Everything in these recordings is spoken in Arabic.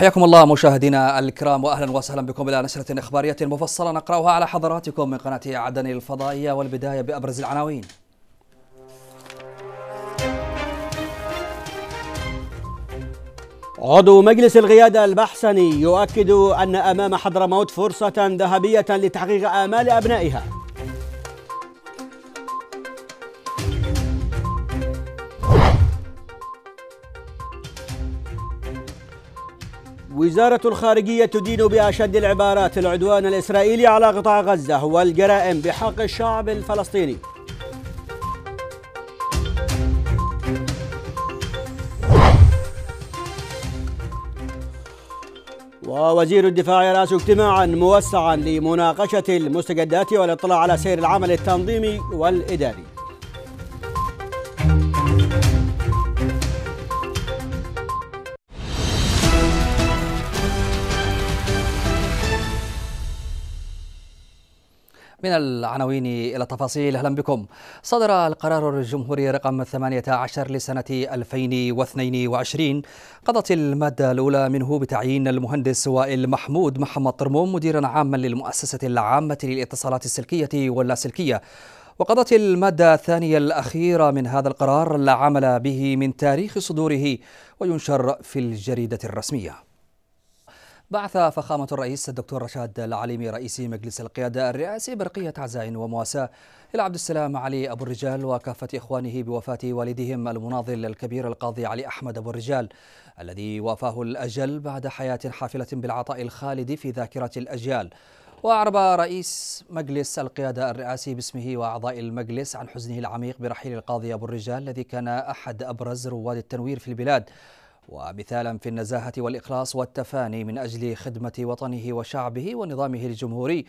حياكم الله مشاهدينا الكرام واهلا وسهلا بكم الى نشره اخباريه مفصله نقراها على حضراتكم من قناه عدن الفضائيه والبدايه بابرز العناوين. عضو مجلس القيادة البحسني يؤكد أن أمام حضرموت فرصة ذهبية لتحقيق آمال أبنائها وزارة الخارجية تدين بأشد العبارات العدوان الإسرائيلي على قطاع غزة والجرائم بحق الشعب الفلسطيني ووزير الدفاع يرأس اجتماعا موسعا لمناقشة المستجدات والاطلاع على سير العمل التنظيمي والإداري من العناوين إلى التفاصيل أهلا بكم صدر القرار الجمهوري رقم 18 لسنة 2022 قضت المادة الأولى منه بتعيين المهندس وائل محمود محمد طرموم مديرا عاما للمؤسسة العامة للاتصالات السلكية واللاسلكية وقضت المادة الثانية الأخيرة من هذا القرار لا عمل به من تاريخ صدوره وينشر في الجريدة الرسمية بعث فخامة الرئيس الدكتور رشاد العليمي رئيس مجلس القيادة الرئاسي برقية عزاء ومواساة إلى عبد السلام علي أبو الرجال وكافة إخوانه بوفاة والدهم المناضل الكبير القاضي علي أحمد أبو الرجال الذي وافاه الأجل بعد حياة حافلة بالعطاء الخالد في ذاكرة الأجيال وأعرب رئيس مجلس القيادة الرئاسي باسمه وأعضاء المجلس عن حزنه العميق برحيل القاضي أبو الرجال الذي كان أحد أبرز رواد التنوير في البلاد ومثالا في النزاهة والإخلاص والتفاني من أجل خدمة وطنه وشعبه ونظامه الجمهوري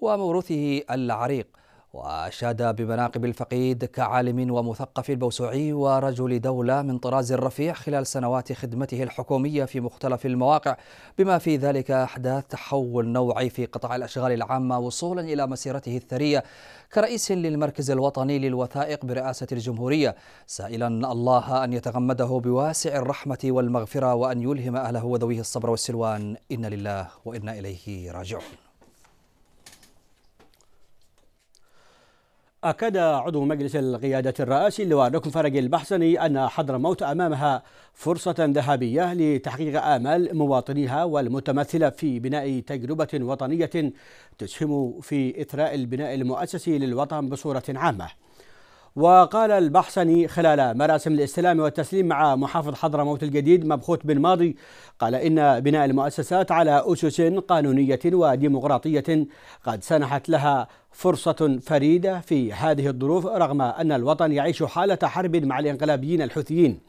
وموروثه العريق وأشاد بمناقب الفقيد كعالم ومثقف بوسعي ورجل دولة من طراز رفيع خلال سنوات خدمته الحكومية في مختلف المواقع بما في ذلك أحداث تحول نوعي في قطاع الأشغال العامة وصولا إلى مسيرته الثرية كرئيس للمركز الوطني للوثائق برئاسة الجمهورية سائلا الله أن يتغمده بواسع الرحمة والمغفرة وأن يلهم أهله وذويه الصبر والسلوان إن لله وإنا إليه راجعون أكد عضو مجلس القيادة الرئاسي اللواء ركن فرج البحسني أن حضرموت أمامها فرصة ذهبية لتحقيق آمال مواطنيها والمتمثلة في بناء تجربة وطنية تسهم في إثراء البناء المؤسسي للوطن بصورة عامة وقال البحسني خلال مراسم الاستلام والتسليم مع محافظ حضرموت الجديد مبخوت بن ماضي قال إن بناء المؤسسات على أسس قانونية وديمقراطية قد سنحت لها فرصة فريدة في هذه الظروف رغم أن الوطن يعيش حالة حرب مع الانقلابيين الحوثيين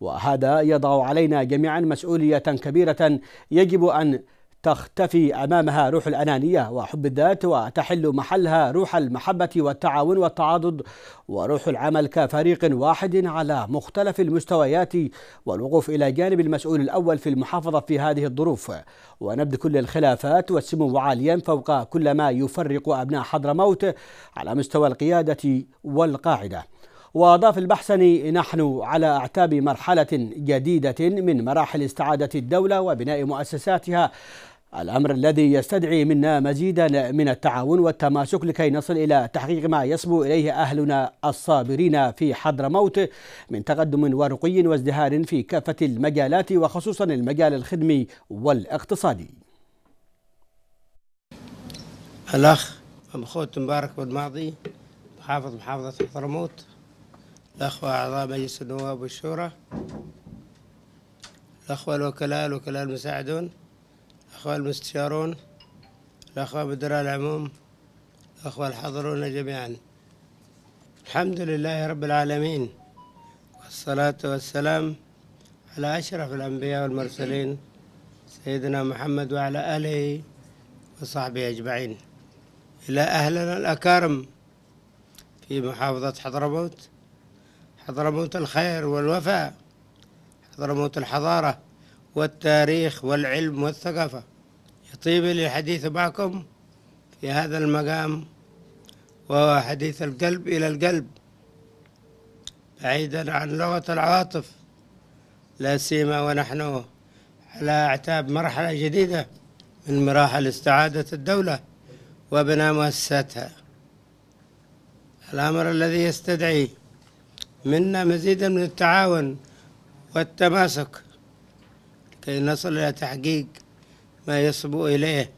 وهذا يضع علينا جميعا مسؤولية كبيرة يجب أن تختفي امامها روح الانانيه وحب الذات وتحل محلها روح المحبه والتعاون والتعاضد وروح العمل كفريق واحد على مختلف المستويات والوقوف الى جانب المسؤول الاول في المحافظه في هذه الظروف ونبذ كل الخلافات والسمو عاليا فوق كل ما يفرق ابناء حضرموت على مستوى القياده والقاعده. وأضاف البحسني نحن على أعتاب مرحلة جديدة من مراحل استعادة الدولة وبناء مؤسساتها الأمر الذي يستدعي منا مزيدا من التعاون والتماسك لكي نصل إلى تحقيق ما يصبو إليه أهلنا الصابرين في حضرموت من تقدم ورقي وازدهار في كافة المجالات وخصوصا المجال الخدمي والاقتصادي الأخ مخوت مبارك بالماضي محافظ محافظة حضرموت الأخوة أعضاء مجلس النواب والشورى الأخوة الوكلاء الوكلاء المساعدون الأخوة المستشارون الأخوة بدراء العموم الأخوة الحاضرون جميعا الحمد لله رب العالمين والصلاة والسلام على أشرف الأنبياء والمرسلين سيدنا محمد وعلى آله وصحبه أجمعين إلى أهلنا الأكارم في محافظة حضرموت حضرموت الخير والوفاء حضرموت الحضارة والتاريخ والعلم والثقافة طيب الحديث معكم في هذا المقام وهو حديث القلب إلى القلب بعيدا عن لغة العواطف لا سيما ونحن على أعتاب مرحلة جديدة من مراحل استعادة الدولة وبناء مؤسساتها الأمر الذي يستدعي منا مزيدا من التعاون والتماسك كي نصل إلى تحقيق ما يصبو إليه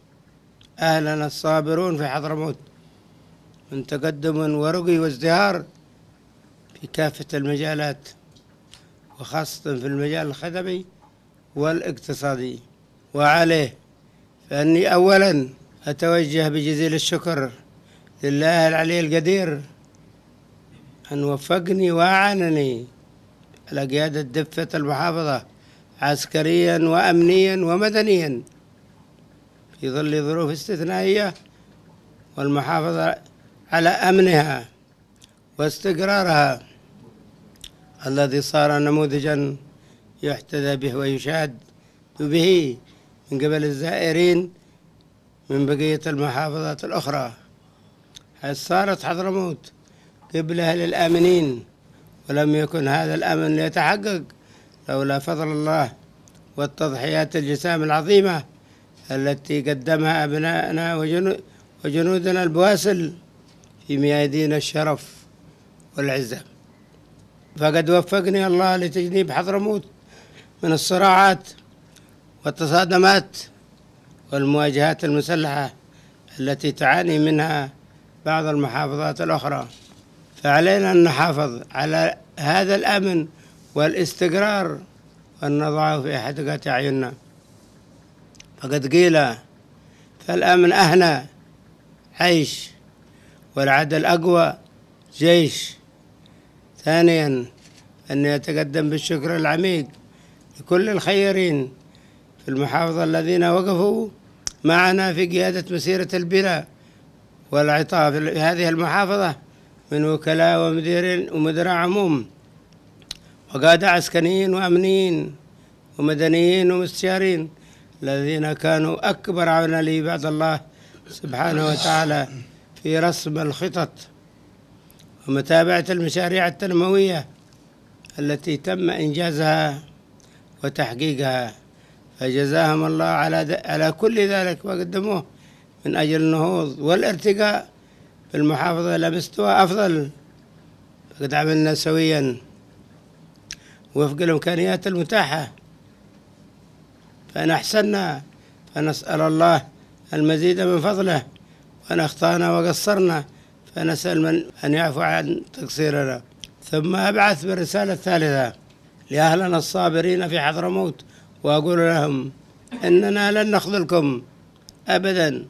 أهلنا الصابرون في حضرموت من تقدم ورقي وازدهار في كافة المجالات وخاصة في المجال الخدمي والاقتصادي وعليه فأني أولا أتوجه بجزيل الشكر لله العلي القدير أن وفقني وأعانني على قيادة دفة المحافظة عسكريا وأمنيا ومدنيا في ظل ظروف استثنائية والمحافظة على أمنها واستقرارها الذي صار نموذجا يحتذى به ويشاد به من قبل الزائرين من بقية المحافظات الأخرى حيث صارت حضرموت قبلها للآمنين ولم يكن هذا الأمن ليتحقق لولا فضل الله والتضحيات الجسام العظيمة التي قدمها أبنائنا وجنودنا البواسل في ميادين الشرف والعزة فقد وفقني الله لتجنيب حضرموت من الصراعات والتصادمات والمواجهات المسلحة التي تعاني منها بعض المحافظات الأخرى فعلينا أن نحافظ على هذا الأمن والاستقرار وأن نضعه في حدقة أعيننا وقد قيل فالأمن أهنى عيش والعدل أقوى جيش ثانيا أن يتقدم بالشكر العميق لكل الخيرين في المحافظة الذين وقفوا معنا في قيادة مسيرة البلا والعطاء في هذه المحافظة من وكلاء ومديرين ومدراء عموم وقادة عسكريين وأمنيين ومدنيين ومستشارين الذين كانوا أكبر عونا لعباد الله سبحانه وتعالى في رسم الخطط ومتابعة المشاريع التنموية التي تم إنجازها وتحقيقها فجزاهم الله على على كل ذلك وقدموه من أجل النهوض والارتقاء بالمحافظة إلى مستوى أفضل فقد عملنا سويا وفق الإمكانيات المتاحة فإن أحسنا فنسأل الله المزيد من فضله وإن أخطأنا وقصرنا فنسأل من أن يعفو عن تقصيرنا ثم أبعث بالرسالة الثالثة لأهلنا الصابرين في حضرموت وأقول لهم إننا لن نخذلكم أبدا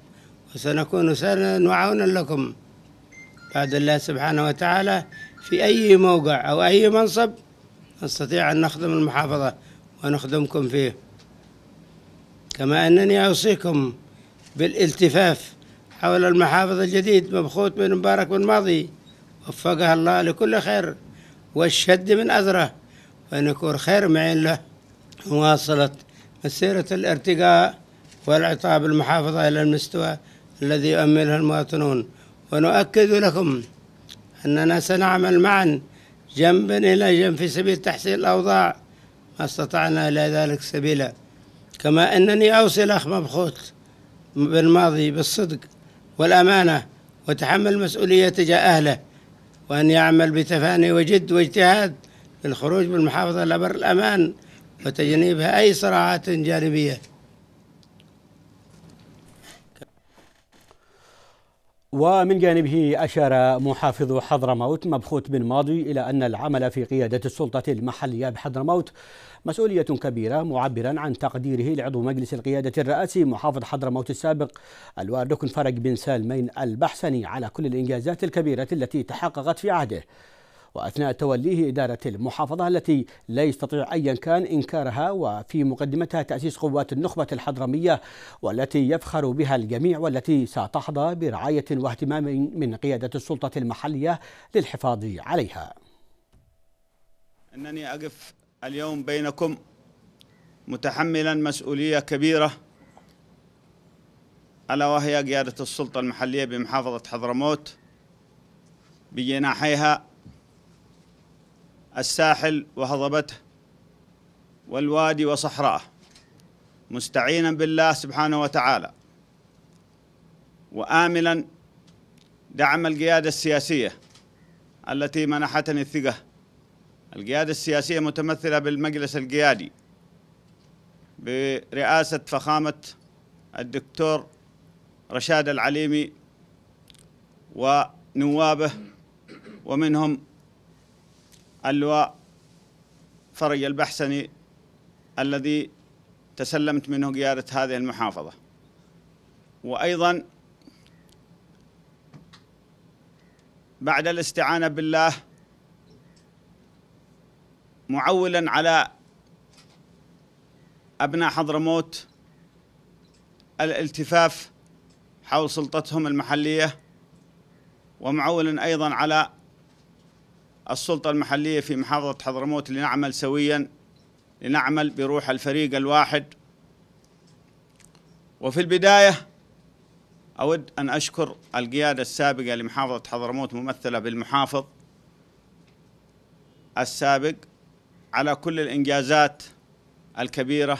وسنكون سندا وعونا لكم بعد الله سبحانه وتعالى في أي موقع أو أي منصب نستطيع أن نخدم المحافظة ونخدمكم فيه كما أنني أوصيكم بالالتفاف حول المحافظ الجديد مبخوت بن مبارك بن ماضي وفقها الله لكل خير والشد من أذره ونكون خير معين له مواصلة مسيرة الارتقاء والعطاء بالمحافظة إلى المستوى الذي يؤمله المواطنون ونؤكد لكم أننا سنعمل معا جنبا إلى جنب في سبيل تحسين الأوضاع ما استطعنا إلى ذلك سبيلا كما أنني أوصي الأخ مبخوت بالماضي بالصدق والأمانة وتحمل مسؤولية تجاه أهله وأن يعمل بتفاني وجد واجتهاد للخروج بالمحافظة المحافظة لبر الأمان وتجنيبها أي صراعات جانبية ومن جانبه أشار محافظ حضرموت مبخوت بن ماضي إلى أن العمل في قيادة السلطة المحلية بحضرموت مسؤولية كبيرة معبرا عن تقديره لعضو مجلس القيادة الرئاسي محافظ حضرموت السابق الوالد ركن فرج بن سالمين البحسني على كل الإنجازات الكبيرة التي تحققت في عهده وأثناء توليه إدارة المحافظة التي لا يستطيع أيا كان إنكارها وفي مقدمتها تأسيس قوات النخبة الحضرمية والتي يفخر بها الجميع والتي ستحظى برعاية واهتمام من قيادة السلطة المحلية للحفاظ عليها أنني أقف اليوم بينكم متحملا مسؤولية كبيرة ألا وهي قيادة السلطة المحلية بمحافظة حضرموت بجناحيها الساحل وهضبته والوادي وصحراءه مستعينا بالله سبحانه وتعالى وآملا دعم القيادة السياسية التي منحتني الثقة القيادة السياسية متمثلة بالمجلس القيادي برئاسة فخامة الدكتور رشاد العليمي ونوابه ومنهم اللواء فرج البحسني الذي تسلمت منه قيادة هذه المحافظة وأيضا بعد الاستعانة بالله معولا على أبناء حضرموت الالتفاف حول سلطتهم المحلية ومعولا أيضا على السلطة المحلية في محافظة حضرموت لنعمل سويا لنعمل بروح الفريق الواحد وفي البداية أود أن أشكر القيادة السابقة لمحافظة حضرموت ممثلة بالمحافظ السابق على كل الإنجازات الكبيرة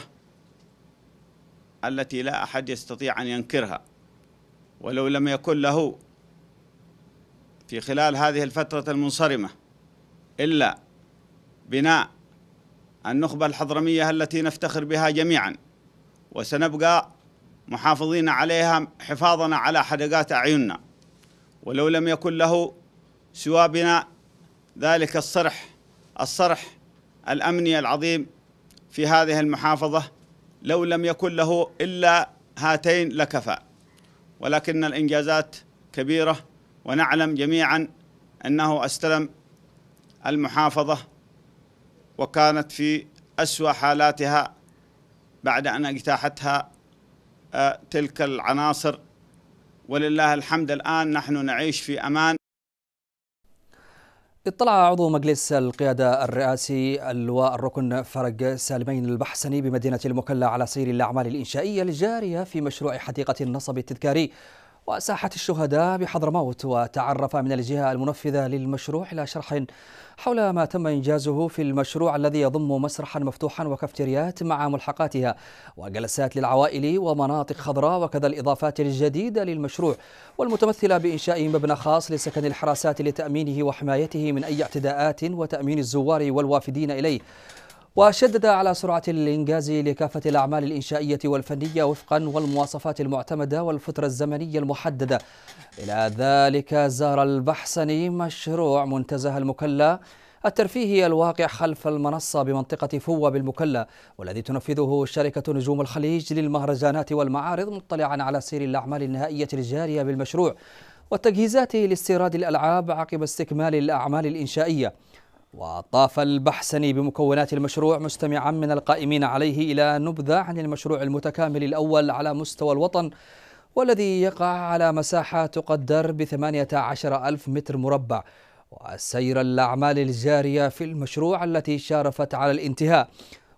التي لا أحد يستطيع أن ينكرها ولو لم يكن له في خلال هذه الفترة المنصرمة إلا بناء النخبة الحضرمية التي نفتخر بها جميعا وسنبقى محافظين عليها حفاظنا على حدقات أعيننا ولو لم يكن له سوى بناء ذلك الصرح الصرح الأمني العظيم في هذه المحافظة لو لم يكن له إلا هاتين لكفى ولكن الإنجازات كبيرة ونعلم جميعا أنه استلم المحافظة وكانت في أسوأ حالاتها بعد أن اجتاحتها آه، تلك العناصر ولله الحمد الآن نحن نعيش في أمان اطلع عضو مجلس القيادة الرئاسي اللواء الركن فرج سالمين البحسني بمدينة المكلا على سير الأعمال الإنشائية الجارية في مشروع حديقة النصب التذكاري وساحة الشهداء بحضرموت وتعرف من الجهة المنفذة للمشروع إلى شرح حول ما تم إنجازه في المشروع الذي يضم مسرحا مفتوحا وكافتريات مع ملحقاتها وجلسات للعوائل ومناطق خضراء وكذا الإضافات الجديدة للمشروع والمتمثلة بإنشاء مبنى خاص لسكن الحراسات لتأمينه وحمايته من أي اعتداءات وتأمين الزوار والوافدين إليه وشدد على سرعة الإنجاز لكافة الأعمال الإنشائية والفنية وفقا والمواصفات المعتمدة والفترة الزمنية المحددة إلى ذلك زار البحسني مشروع منتزه المكلا الترفيهي الواقع خلف المنصة بمنطقة فوة بالمكلا والذي تنفذه شركة نجوم الخليج للمهرجانات والمعارض مطلعا على سير الأعمال النهائية الجارية بالمشروع والتجهيزات لاستيراد الألعاب عقب استكمال الأعمال الإنشائية وطاف البحسني بمكونات المشروع مستمعا من القائمين عليه إلى نبذة عن المشروع المتكامل الأول على مستوى الوطن والذي يقع على مساحة تقدر ب 18000 ألف متر مربع وسير الأعمال الجارية في المشروع التي شارفت على الانتهاء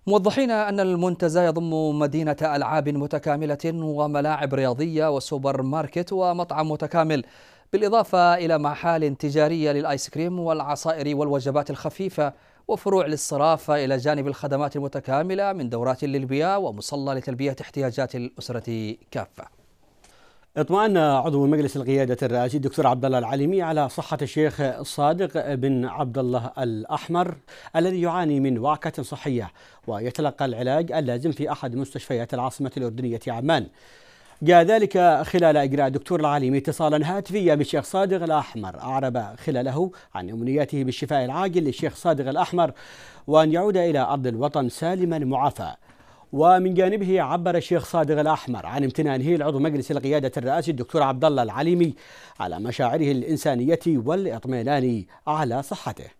موضحين أن المنتزه يضم مدينة ألعاب متكاملة وملاعب رياضية وسوبر ماركت ومطعم متكامل بالإضافة إلى محال تجارية للآيس كريم والعصائر والوجبات الخفيفة وفروع للصرافة إلى جانب الخدمات المتكاملة من دورات للبيئة ومصلى لتلبية احتياجات الأسرة كافة اطمأن عضو مجلس القيادة الرئاسي الدكتور عبد الله العليمي على صحة الشيخ الصادق بن عبد الله الأحمر الذي يعاني من وعكة صحية ويتلقى العلاج اللازم في أحد مستشفيات العاصمة الأردنية عمان. جاء ذلك خلال إجراء دكتور العليمي اتصالا هاتفيا بالشيخ صادق الأحمر أعرب خلاله عن أمنياته بالشفاء العاجل للشيخ صادق الأحمر وأن يعود إلى أرض الوطن سالما معافى ومن جانبه عبر الشيخ صادق الأحمر عن امتنانه لعضو مجلس القيادة الرئاسي الدكتور عبد الله العليمي على مشاعره الإنسانية والإطمئنان على صحته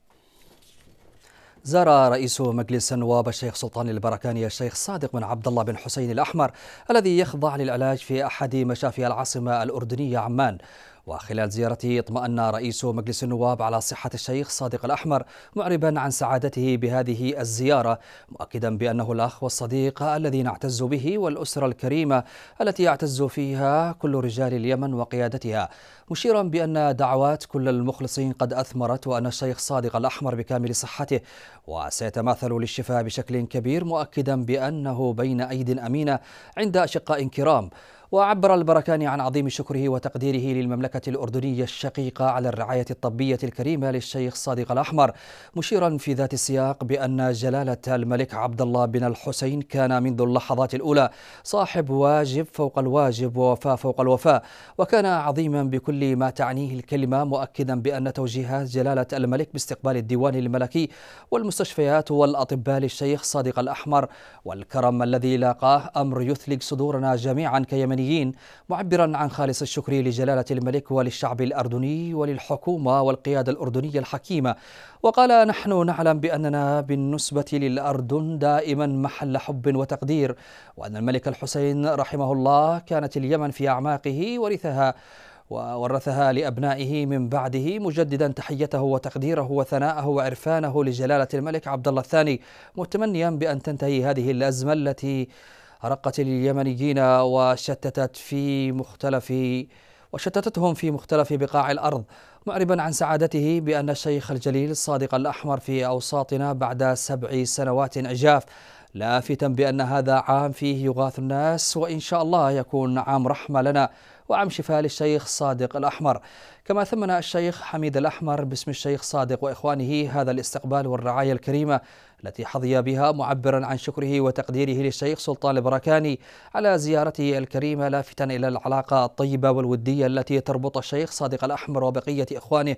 زار رئيس مجلس النواب الشيخ سلطان البركاني الشيخ صادق بن عبد الله بن حسين الأحمر الذي يخضع للعلاج في أحد مشافي العاصمة الأردنية عمان وخلال زيارته اطمأن رئيس مجلس النواب على صحة الشيخ صادق الأحمر معربا عن سعادته بهذه الزيارة مؤكدا بأنه الأخ والصديق الذي نعتز به والأسرة الكريمة التي يعتز فيها كل رجال اليمن وقيادتها مشيرا بأن دعوات كل المخلصين قد أثمرت وأن الشيخ صادق الأحمر بكامل صحته وسيتماثل للشفاء بشكل كبير مؤكدا بأنه بين أيد أمينة عند أشقاء كرام وعبر البركاني عن عظيم شكره وتقديره للمملكة الأردنية الشقيقة على الرعاية الطبية الكريمة للشيخ صادق الأحمر مشيرا في ذات السياق بأن جلالة الملك عبد الله بن الحسين كان منذ اللحظات الأولى صاحب واجب فوق الواجب ووفاء فوق الوفاء وكان عظيما بكل ما تعنيه الكلمة مؤكدا بأن توجيهات جلالة الملك باستقبال الديوان الملكي والمستشفيات والأطباء للشيخ صادق الأحمر والكرم الذي لاقاه أمر يثلج صدورنا جميعا كيمنيين الأردنيين معبرا عن خالص الشكر لجلالة الملك وللشعب الأردني وللحكومة والقيادة الأردنية الحكيمة وقال نحن نعلم بأننا بالنسبة للأردن دائما محل حب وتقدير وأن الملك الحسين رحمه الله كانت اليمن في أعماقه ورثها وورثها لأبنائه من بعده مجددا تحيته وتقديره وثناءه وعرفانه لجلالة الملك عبد الله الثاني متمنيا بأن تنتهي هذه الأزمة التي رقت اليمنيين وشتتت في مختلف وشتتتهم في مختلف بقاع الأرض معربا عن سعادته بأن الشيخ الجليل الصادق الأحمر في أوساطنا بعد سبع سنوات أجاف لافتا بأن هذا عام فيه يغاث الناس وإن شاء الله يكون عام رحمة لنا وعام شفاء للشيخ صادق الأحمر كما ثمن الشيخ حميد الأحمر باسم الشيخ صادق وإخوانه هذا الاستقبال والرعاية الكريمة التي حظي بها معبرا عن شكره وتقديره للشيخ سلطان البركاني على زيارته الكريمة لافتا إلى العلاقة الطيبة والودية التي تربط الشيخ صادق الأحمر وبقية إخوانه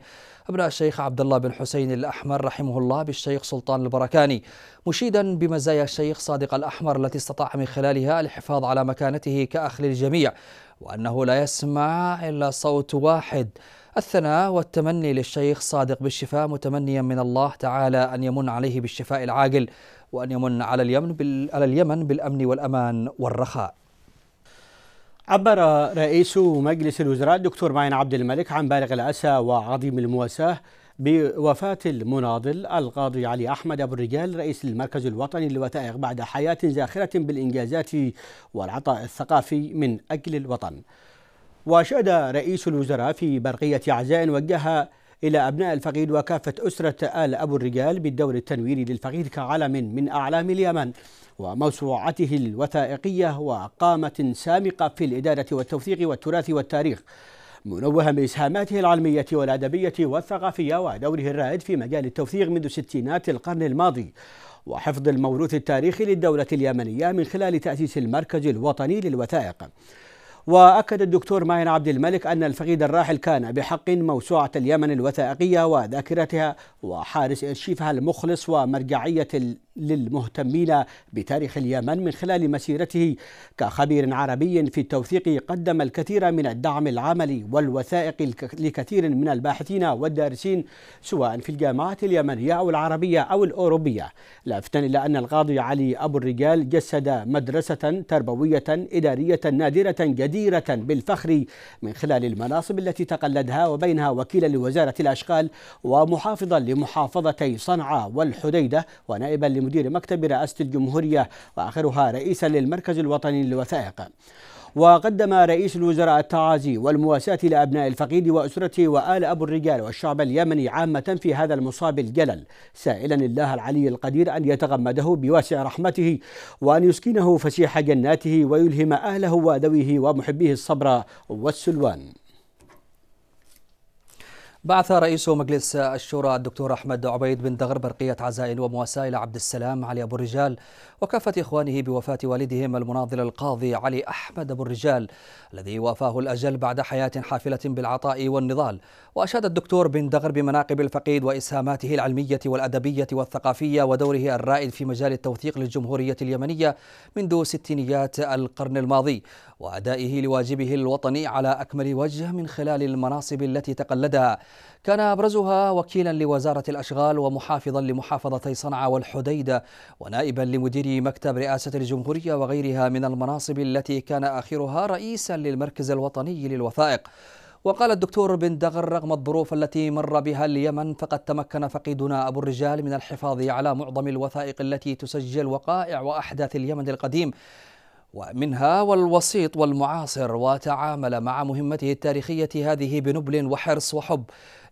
ابناء الشيخ عبد الله بن حسين الأحمر رحمه الله بالشيخ سلطان البركاني مشيدا بمزايا الشيخ صادق الأحمر التي استطاع من خلالها الحفاظ على مكانته كأخ للجميع وأنه لا يسمع إلا صوت واحد الثناء والتمني للشيخ صادق بالشفاء متمنيا من الله تعالى أن يمن عليه بالشفاء العاجل وأن يمن على اليمن, بال... على اليمن بالأمن والأمان والرخاء عبر رئيس مجلس الوزراء الدكتور معين عبد الملك عن بالغ الأسى وعظيم المواساة بوفاة المناضل القاضي علي أحمد أبو الرجال رئيس المركز الوطني للوثائق بعد حياة زاخرة بالإنجازات والعطاء الثقافي من أجل الوطن وأشاد رئيس الوزراء في برقية عزاء وجهها إلى أبناء الفقيد وكافة أسرة آل أبو الرجال بالدور التنويري للفقيد كعلم من أعلام اليمن وموسوعته الوثائقية وقامة سامقة في الإدارة والتوثيق والتراث والتاريخ منوها بإسهاماته العلمية والأدبية والثقافية ودوره الرائد في مجال التوثيق منذ ستينات القرن الماضي وحفظ الموروث التاريخي للدولة اليمنية من خلال تأسيس المركز الوطني للوثائق وأكد الدكتور ماين عبد الملك أن الفقيد الراحل كان بحق موسوعة اليمن الوثائقية وذاكرتها وحارس إرشيفها المخلص ومرجعية للمهتمين بتاريخ اليمن من خلال مسيرته كخبير عربي في التوثيق قدم الكثير من الدعم العملي والوثائق لكثير من الباحثين والدارسين سواء في الجامعات اليمنية أو العربية أو الأوروبية لافتا إلى أن القاضي علي أبو الرجال جسد مدرسة تربوية إدارية نادرة جدا جديرة بالفخر من خلال المناصب التي تقلدها وبينها وكيلا لوزارة الأشغال ومحافظا لمحافظتي صنعاء والحديدة ونائبا لمدير مكتب رئاسة الجمهورية وآخرها رئيسا للمركز الوطني للوثائق وقدم رئيس الوزراء التعازي والمواساة لأبناء الفقيد وأسرته وآل أبو الرجال والشعب اليمني عامة في هذا المصاب الجلل سائلا الله العلي القدير أن يتغمده بواسع رحمته وأن يسكنه فسيح جناته ويلهم أهله وذويه ومحبيه الصبر والسلوان بعث رئيس مجلس الشورى الدكتور أحمد عبيد بن دغر برقية عزائل ومواساة إلى عبد السلام علي أبو الرجال وكافة إخوانه بوفاة والدهم المناضل القاضي علي أحمد أبو الرجال الذي وافاه الأجل بعد حياة حافلة بالعطاء والنضال وأشاد الدكتور بن دغر بمناقب الفقيد وإسهاماته العلمية والأدبية والثقافية ودوره الرائد في مجال التوثيق للجمهورية اليمنية منذ ستينيات القرن الماضي وأدائه لواجبه الوطني على أكمل وجه من خلال المناصب التي تقلدها كان أبرزها وكيلا لوزارة الأشغال ومحافظا لمحافظتي صنعاء والحديدة ونائبا لمدير مكتب رئاسة الجمهورية وغيرها من المناصب التي كان آخرها رئيسا للمركز الوطني للوثائق وقال الدكتور بن دغر رغم الظروف التي مر بها اليمن فقد تمكن فقيدنا أبو الرجال من الحفاظ على معظم الوثائق التي تسجل وقائع وأحداث اليمن القديم ومنها والوسيط والمعاصر وتعامل مع مهمته التاريخية هذه بنبل وحرص وحب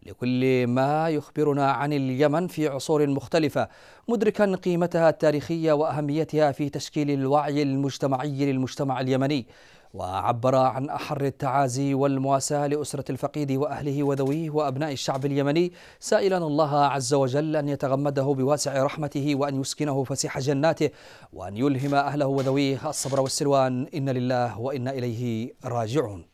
لكل ما يخبرنا عن اليمن في عصور مختلفة مدركا قيمتها التاريخية وأهميتها في تشكيل الوعي المجتمعي للمجتمع اليمني وعبر عن أحر التعازي والمواساة لأسرة الفقيد وأهله وذويه وأبناء الشعب اليمني سائلا الله عز وجل أن يتغمده بواسع رحمته وأن يسكنه فسيح جناته وأن يلهم أهله وذويه الصبر والسلوان إن لله وإنا إليه راجعون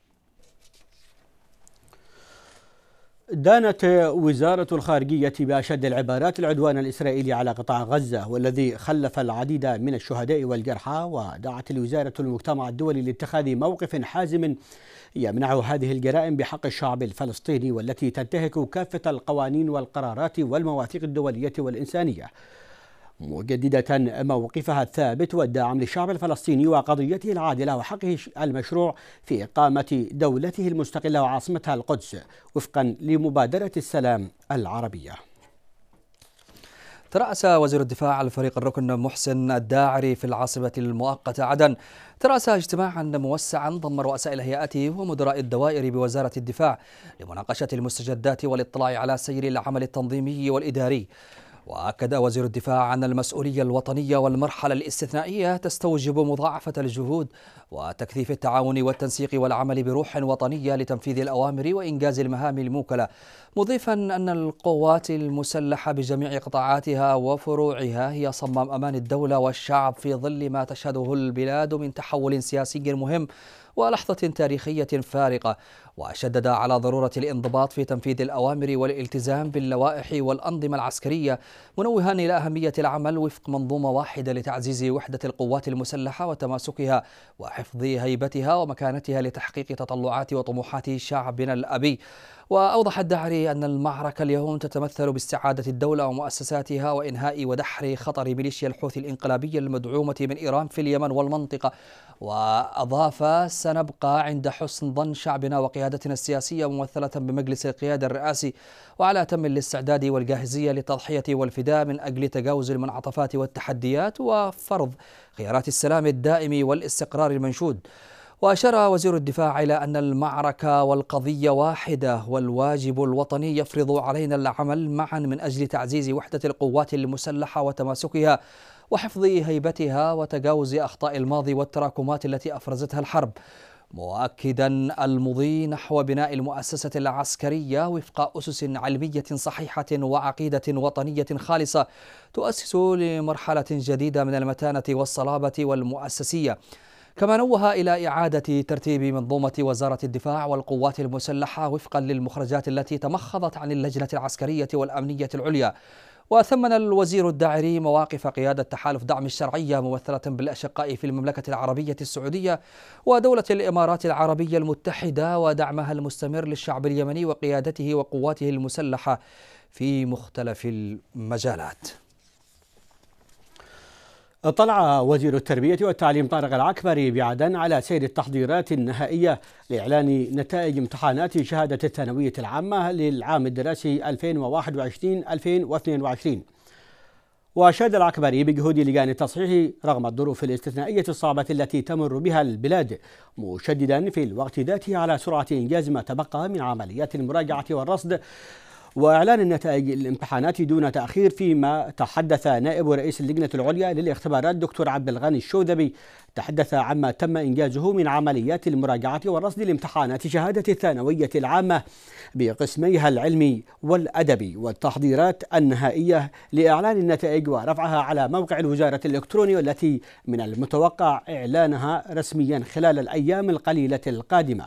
دانت وزارة الخارجية بأشد العبارات العدوان الإسرائيلي على قطاع غزة والذي خلف العديد من الشهداء والجرحى ودعت الوزارة المجتمع الدولي لاتخاذ موقف حازم يمنع هذه الجرائم بحق الشعب الفلسطيني والتي تنتهك كافة القوانين والقرارات والمواثيق الدولية والإنسانية مجددة موقفها الثابت والداعم للشعب الفلسطيني وقضيته العادلة وحقه المشروع في إقامة دولته المستقلة وعاصمتها القدس وفقا لمبادرة السلام العربية ترأس وزير الدفاع الفريق الركن محسن الداعري في العاصمة المؤقتة عدن ترأس اجتماعا موسعا ضم رؤساء الهيئات ومدراء الدوائر بوزارة الدفاع لمناقشة المستجدات والاطلاع على سير العمل التنظيمي والإداري وأكد وزير الدفاع أن المسؤولية الوطنية والمرحلة الاستثنائية تستوجب مضاعفة الجهود وتكثيف التعاون والتنسيق والعمل بروح وطنية لتنفيذ الأوامر وإنجاز المهام الموكلة مضيفا أن القوات المسلحة بجميع قطاعاتها وفروعها هي صمام أمان الدولة والشعب في ظل ما تشهده البلاد من تحول سياسي مهم ولحظة تاريخية فارقة وشدد على ضرورة الانضباط في تنفيذ الأوامر والالتزام باللوائح والأنظمة العسكرية منوها إلى أهمية العمل وفق منظومة واحدة لتعزيز وحدة القوات المسلحة وتماسكها وحفظ هيبتها ومكانتها لتحقيق تطلعات وطموحات شعبنا الأبي وأوضح الدعري أن المعركة اليوم تتمثل باستعادة الدولة ومؤسساتها وإنهاء ودحر خطر ميليشيا الحوثي الإنقلابية المدعومة من إيران في اليمن والمنطقة وأضاف سنبقى عند حسن ظن شعبنا وقيادتنا السياسية ممثلة بمجلس القيادة الرئاسي وعلى أتم الاستعداد والجاهزية للتضحية والفداء من أجل تجاوز المنعطفات والتحديات وفرض خيارات السلام الدائم والاستقرار المنشود وأشار وزير الدفاع إلى أن المعركة والقضية واحدة والواجب الوطني يفرض علينا العمل معا من أجل تعزيز وحدة القوات المسلحة وتماسكها وحفظ هيبتها وتجاوز أخطاء الماضي والتراكمات التي أفرزتها الحرب مؤكدا المضي نحو بناء المؤسسة العسكرية وفق أسس علمية صحيحة وعقيدة وطنية خالصة تؤسس لمرحلة جديدة من المتانة والصلابة والمؤسسية كما نوه إلى إعادة ترتيب منظومة وزارة الدفاع والقوات المسلحة وفقا للمخرجات التي تمخضت عن اللجنة العسكرية والأمنية العليا وثمن الوزير الداعري مواقف قيادة تحالف دعم الشرعية ممثلة بالأشقاء في المملكة العربية السعودية ودولة الإمارات العربية المتحدة ودعمها المستمر للشعب اليمني وقيادته وقواته المسلحة في مختلف المجالات اطلع وزير التربية والتعليم طارق العكبري بعدن على سير التحضيرات النهائية لإعلان نتائج امتحانات شهادة الثانوية العامة للعام الدراسي 2021-2022 وأشاد العكبري بجهود لجان التصحيح رغم الظروف الاستثنائية الصعبة التي تمر بها البلاد مشددا في الوقت ذاته على سرعة إنجاز ما تبقى من عمليات المراجعة والرصد وإعلان النتائج الامتحانات دون تأخير فيما تحدث نائب رئيس اللجنة العليا للاختبارات دكتور عبد الغني الشوذبي تحدث عما تم إنجازه من عمليات المراجعة ورصد الامتحانات شهادة الثانوية العامة بقسميها العلمي والأدبي والتحضيرات النهائية لإعلان النتائج ورفعها على موقع الوزارة الإلكتروني والتي من المتوقع إعلانها رسميا خلال الأيام القليلة القادمة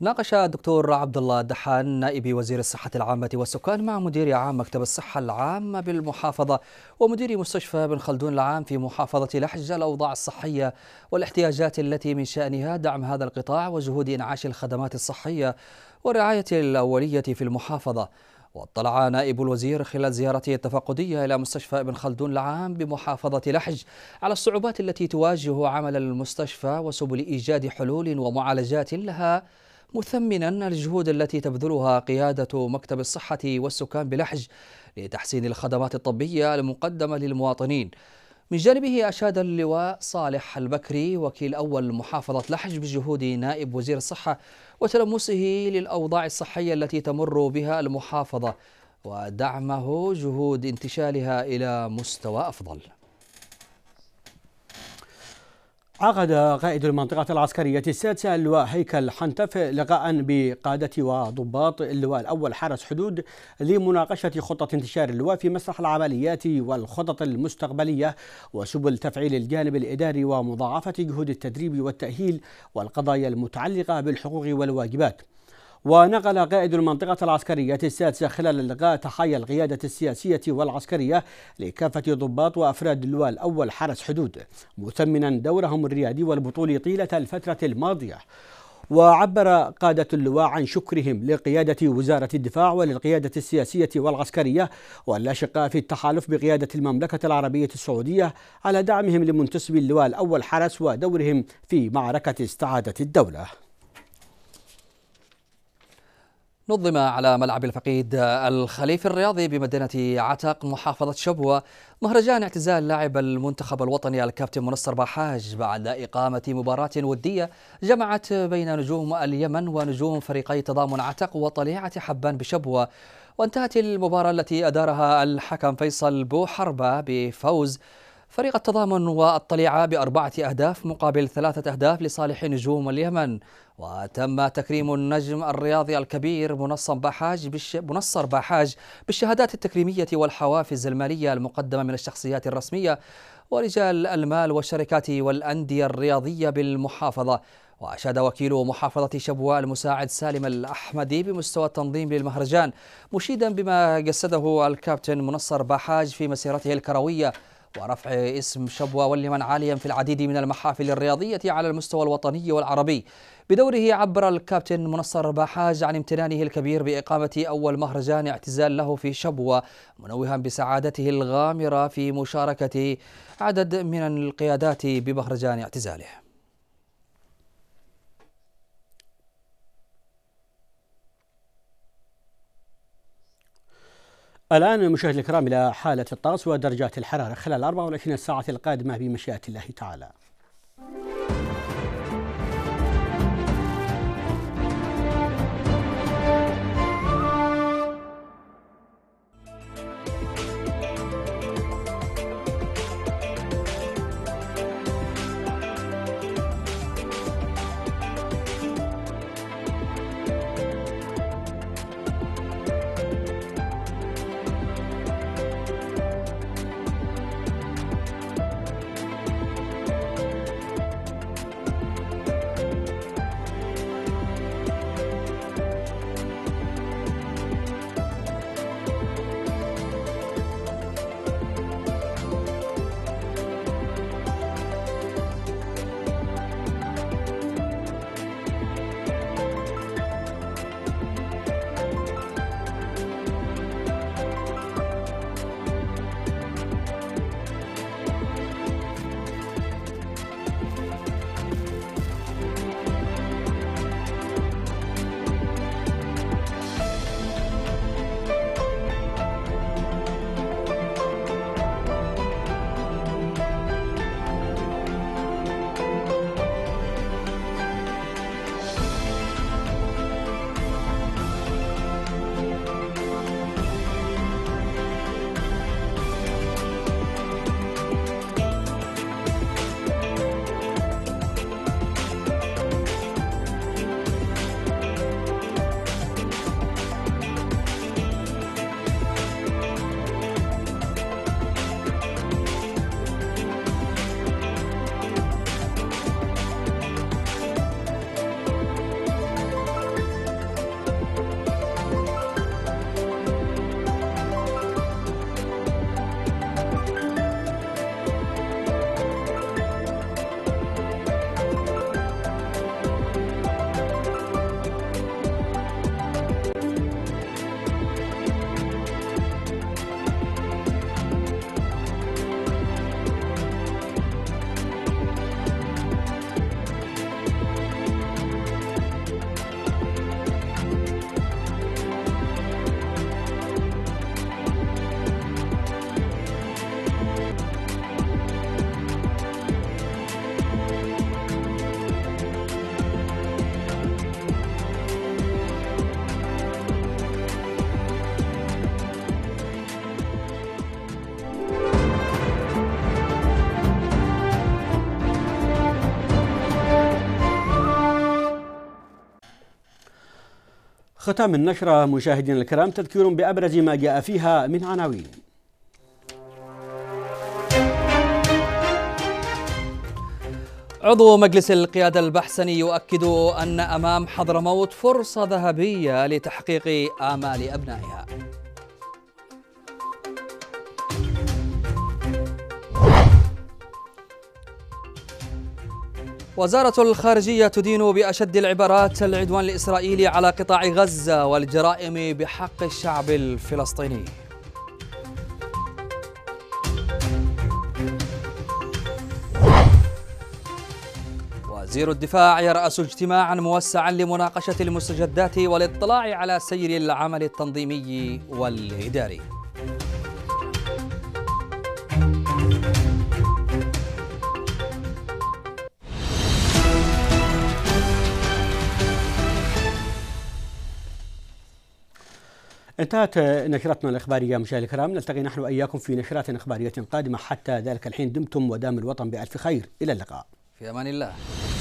ناقش الدكتور عبد الله الدحان نائب وزير الصحة العامة والسكان مع مدير عام مكتب الصحة العامة بالمحافظة ومدير مستشفى بن خلدون العام في محافظة لحج الأوضاع الصحية والاحتياجات التي من شأنها دعم هذا القطاع وجهود إنعاش الخدمات الصحية والرعاية الأولية في المحافظة واطلع نائب الوزير خلال زيارته التفقدية إلى مستشفى ابن خلدون العام بمحافظة لحج على الصعوبات التي تواجه عمل المستشفى وسبل إيجاد حلول ومعالجات لها مثمنا الجهود التي تبذلها قيادة مكتب الصحة والسكان بلحج لتحسين الخدمات الطبية المقدمة للمواطنين من جانبه أشاد اللواء صالح البكري وكيل أول محافظة لحج بجهود نائب وزير الصحة وتلمسه للأوضاع الصحية التي تمر بها المحافظة ودعمه جهود انتشالها إلى مستوى أفضل عقد قائد المنطقة العسكرية السادسة اللواء هيكل حنتف لقاء بقادة وضباط اللواء الأول حرس حدود لمناقشة خطة انتشار اللواء في مسرح العمليات والخطط المستقبلية وسبل تفعيل الجانب الإداري ومضاعفة جهود التدريب والتأهيل والقضايا المتعلقة بالحقوق والواجبات ونقل قائد المنطقة العسكرية السادسة خلال اللقاء تحايا القيادة السياسية والعسكرية لكافة ضباط وأفراد اللواء الأول حرس حدود مثمنا دورهم الريادي والبطولي طيلة الفترة الماضية وعبر قادة اللواء عن شكرهم لقيادة وزارة الدفاع وللقيادة السياسية والعسكرية والأشقاء في التحالف بقيادة المملكة العربية السعودية على دعمهم لمنتسب اللواء الأول حرس ودورهم في معركة استعادة الدولة نظم على ملعب الفقيد الخليفة الرياضي بمدينة عتق محافظة شبوة مهرجان اعتزال لاعب المنتخب الوطني الكابتن منصر باحاج بعد إقامة مباراة ودية جمعت بين نجوم اليمن ونجوم فريقي تضامن عتق وطليعة حبان بشبوة وانتهت المباراة التي أدارها الحكم فيصل بوحربة بفوز فريق التضامن والطليعة بأربعة أهداف مقابل ثلاثة أهداف لصالح نجوم اليمن وتم تكريم النجم الرياضي الكبير منصر باحاج بالش... منصر بحاج بالشهادات التكريمية والحوافز المالية المقدمة من الشخصيات الرسمية ورجال المال والشركات والأندية الرياضية بالمحافظة وأشاد وكيل محافظة شبوة المساعد سالم الأحمدي بمستوى التنظيم للمهرجان مشيدا بما جسده الكابتن منصر باحاج في مسيرته الكروية ورفع اسم شبوة واليمن عاليا في العديد من المحافل الرياضية على المستوى الوطني والعربي بدوره عبر الكابتن منصر بحاج عن امتنانه الكبير بإقامة أول مهرجان اعتزال له في شبوة منوها بسعادته الغامرة في مشاركة عدد من القيادات بمهرجان اعتزاله الآن مشاهدي الكرام إلى حالة الطقس ودرجات الحرارة خلال 24 ساعة القادمة بمشيئة الله تعالى ختام النشرة مشاهدينا الكرام تذكير بأبرز ما جاء فيها من عناوين عضو مجلس القيادة البحسني يؤكد أن أمام حضرموت فرصة ذهبية لتحقيق آمال أبنائها وزارة الخارجية تدين بأشد العبارات العدوان الإسرائيلي على قطاع غزة والجرائم بحق الشعب الفلسطيني وزير الدفاع يرأس اجتماعا موسعا لمناقشة المستجدات والاطلاع على سير العمل التنظيمي والإداري انتهت نشرتنا الإخبارية مشاهد الكرام نلتقي نحن وإياكم في نشرات إخبارية قادمة حتى ذلك الحين دمتم ودام الوطن بألف خير إلى اللقاء في أمان الله